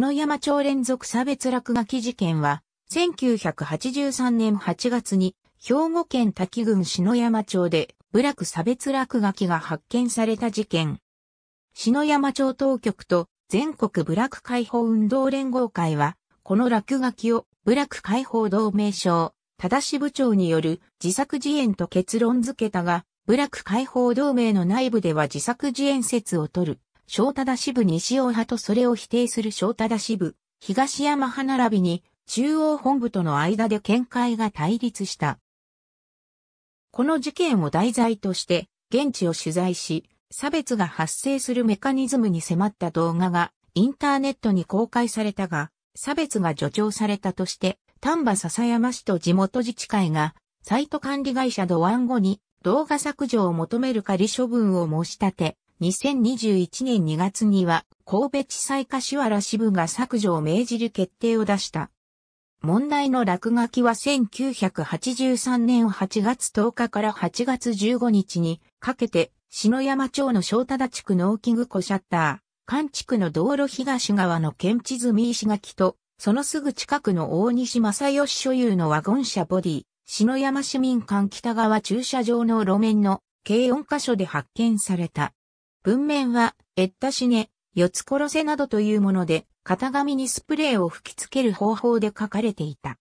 篠山町連続差別落書き事件は、1983年8月に、兵庫県滝郡篠山町で、部落差別落書きが発見された事件。篠山町当局と全国部落解放運動連合会は、この落書きを部落解放同盟省、正し部長による自作自演と結論付けたが、部落解放同盟の内部では自作自演説を取る小忠支部西尾派とそれを否定する小忠支部、東山派並びに中央本部との間で見解が対立した。この事件を題材として現地を取材し、差別が発生するメカニズムに迫った動画がインターネットに公開されたが、差別が助長されたとして、丹波篠山市と地元自治会が、サイト管理会社ドワンゴに動画削除を求める仮処分を申し立て、2021年2月には神戸地裁柏原支部が削除を命じる決定を出した。問題の落書きは1983年8月10日から8月15日にかけて、篠山町の正忠地区農機具こシャッター、関地区の道路東側の県地見石垣と、そのすぐ近くの大西正義所有のワゴン車ボディ、篠山市民館北側駐車場の路面の計4カ所で発見された。文面は、えったしね、四つ殺せなどというもので、型紙にスプレーを吹きつける方法で書かれていた。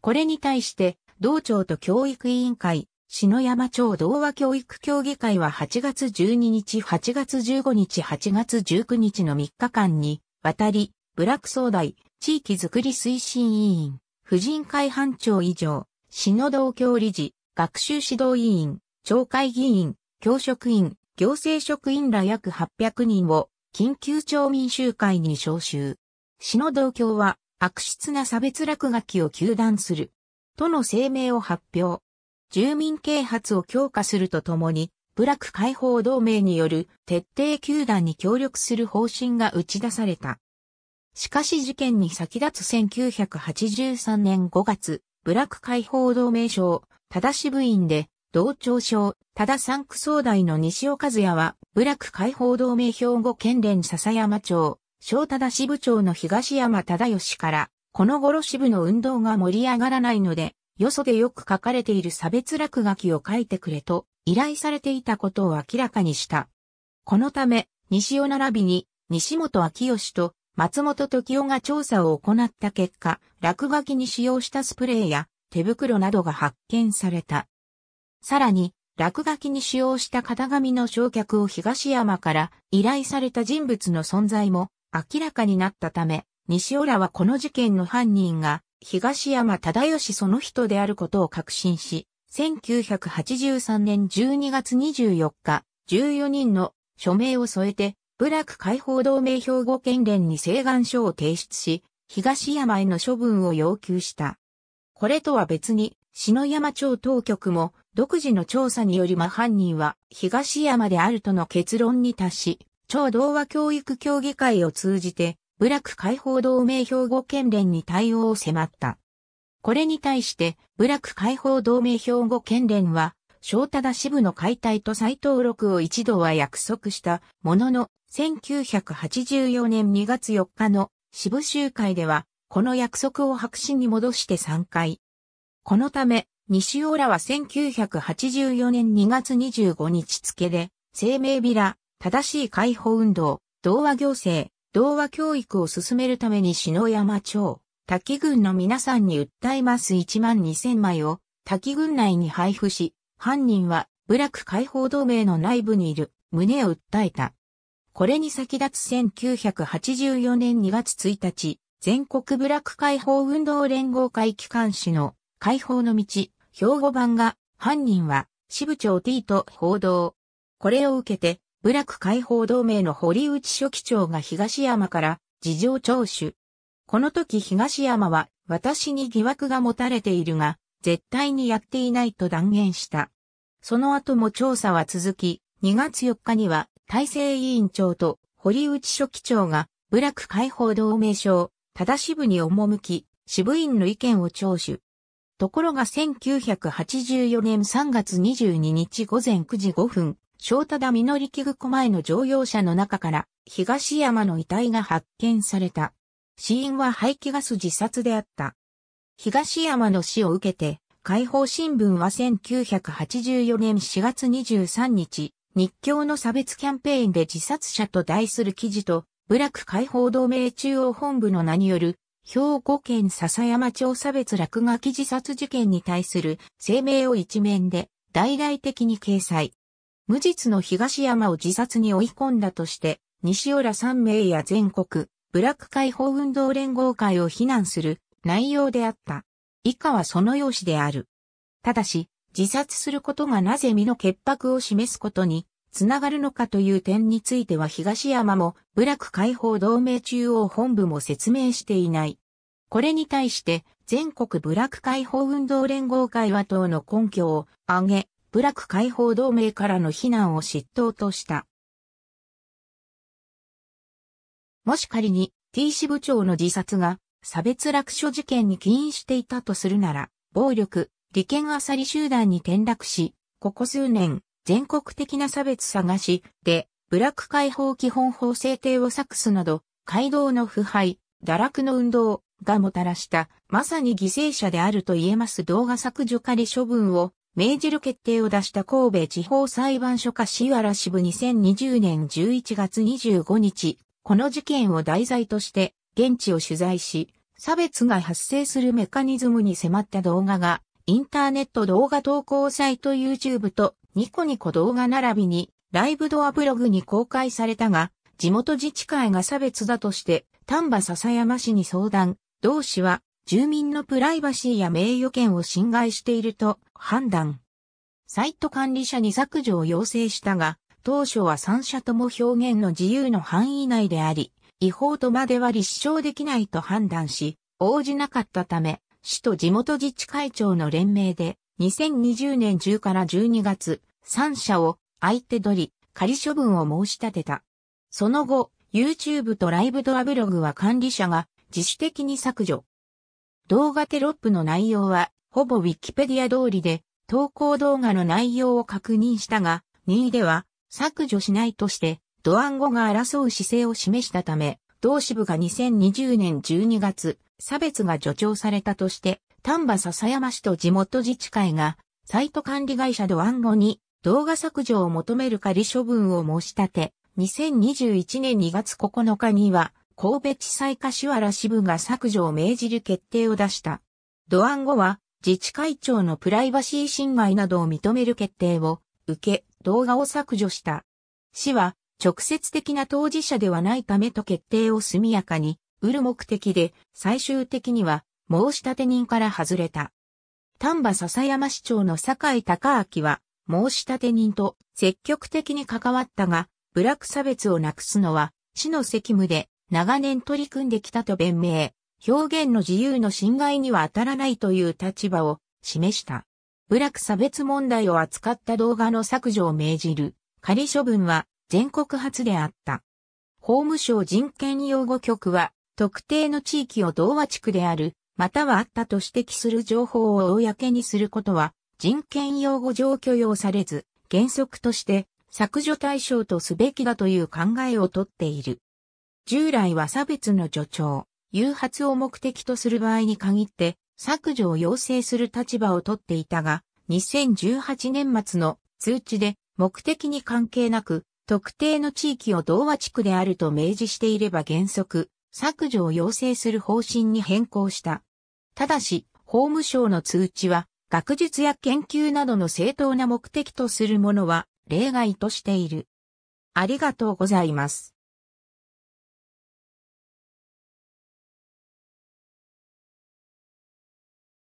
これに対して、道庁と教育委員会、篠山町童和教育協議会は8月12日、8月15日、8月19日の3日間に、渡り、ブラック総大、地域づくり推進委員、婦人会班長以上、篠道教理事、学習指導委員、町会議員、教職員、行政職員ら約800人を緊急町民集会に招集。市の同郷は悪質な差別落書きを求断する。との声明を発表。住民啓発を強化するとともに、部落解放同盟による徹底求断に協力する方針が打ち出された。しかし事件に先立つ1983年5月、部落解放同盟省、正し部員で同調症、ただ三区総代の西尾和也は、部落解放同盟兵庫県連笹山町、小忠支部長の東山忠義から、この頃支部の運動が盛り上がらないので、よそでよく書かれている差別落書きを書いてくれと、依頼されていたことを明らかにした。このため、西尾並びに、西本昭義と松本時夫が調査を行った結果、落書きに使用したスプレーや手袋などが発見された。さらに、落書きに使用した型紙の焼却を東山から依頼された人物の存在も明らかになったため、西浦はこの事件の犯人が東山忠義その人であることを確信し、1983年12月24日、14人の署名を添えて、部落解放同盟兵庫県連に請願書を提出し、東山への処分を要求した。これとは別に、篠山町当局も独自の調査によりま犯人は東山であるとの結論に達し、町童話教育協議会を通じて、部落解放同盟兵庫県連に対応を迫った。これに対して、部落解放同盟兵庫県連は、翔太田支部の解体と再登録を一度は約束したものの、1984年2月4日の支部集会では、この約束を白紙に戻して3回、このため、西尾らは1984年2月25日付で、生命ビラ、正しい解放運動、童話行政、童話教育を進めるために篠山町、滝郡の皆さんに訴えます1万2000枚を滝郡内に配布し、犯人は部落解放同盟の内部にいる胸を訴えた。これに先立つ1984年2月1日、全国部落解放運動連合会機関紙の解放の道、兵庫版が、犯人は、支部長 T と報道。これを受けて、部落解放同盟の堀内書記長が東山から事情聴取。この時東山は、私に疑惑が持たれているが、絶対にやっていないと断言した。その後も調査は続き、2月4日には、大政委員長と堀内書記長が、部落解放同盟省、正支部に赴き、支部員の意見を聴取。ところが1984年3月22日午前9時5分、翔忠田実具庫前の乗用車の中から東山の遺体が発見された。死因は排気ガス自殺であった。東山の死を受けて、解放新聞は1984年4月23日、日教の差別キャンペーンで自殺者と題する記事と、部落解放同盟中央本部の名による兵庫県笹山町差別落書き自殺事件に対する声明を一面で大々的に掲載。無実の東山を自殺に追い込んだとして、西浦三名や全国、ブラック解放運動連合会を非難する内容であった。以下はその用紙である。ただし、自殺することがなぜ身の潔白を示すことにつながるのかという点については東山も部落解放同盟中央本部も説明していない。これに対して全国部落解放運動連合会は党の根拠を挙げ、部落解放同盟からの非難を筆頭とした。もし仮に T 支部長の自殺が差別落書事件に起因していたとするなら、暴力、利権あさり集団に転落し、ここ数年、全国的な差別探しで、ブラック解放基本法制定を策すなど、街道の腐敗、堕落の運動がもたらした、まさに犠牲者であると言えます動画削除仮処分を命じる決定を出した神戸地方裁判所か市原支部2020年11月25日、この事件を題材として現地を取材し、差別が発生するメカニズムに迫った動画がインターネット動画投稿サイト YouTube とニコニコ動画並びにライブドアブログに公開されたが、地元自治会が差別だとして、丹波篠山市に相談、同市は住民のプライバシーや名誉権を侵害していると判断。サイト管理者に削除を要請したが、当初は3社とも表現の自由の範囲内であり、違法とまでは立証できないと判断し、応じなかったため、市と地元自治会長の連名で、2020年10から12月、三社を相手取り、仮処分を申し立てた。その後、YouTube とライブドアブログは管理者が自主的に削除。動画テロップの内容は、ほぼ Wikipedia 通りで、投稿動画の内容を確認したが、任意では削除しないとして、ドアンゴが争う姿勢を示したため、同支部が2020年12月、差別が助長されたとして、丹波笹山市と地元自治会が、サイト管理会社ドアンゴに動画削除を求める仮処分を申し立て、2021年2月9日には、神戸地裁柏原支部が削除を命じる決定を出した。土案後は、自治会長のプライバシー侵害などを認める決定を受け、動画を削除した。市は、直接的な当事者ではないためと決定を速やかに、売る目的で、最終的には、申し立て人から外れた。丹波篠山市長の酒井隆明は、申し立て人と積極的に関わったが、部落差別をなくすのは、市の責務で長年取り組んできたと弁明、表現の自由の侵害には当たらないという立場を示した。部落差別問題を扱った動画の削除を命じる仮処分は全国初であった。法務省人権擁護局は特定の地域を同和地区である、またはあったと指摘する情報を公にすることは人権擁護上許容されず、原則として削除対象とすべきだという考えをとっている。従来は差別の助長、誘発を目的とする場合に限って削除を要請する立場をとっていたが、2018年末の通知で目的に関係なく特定の地域を同和地区であると明示していれば原則削除を要請する方針に変更した。ただし、法務省の通知は学術や研究などの正当な目的とするものは例外としている。ありがとうございます。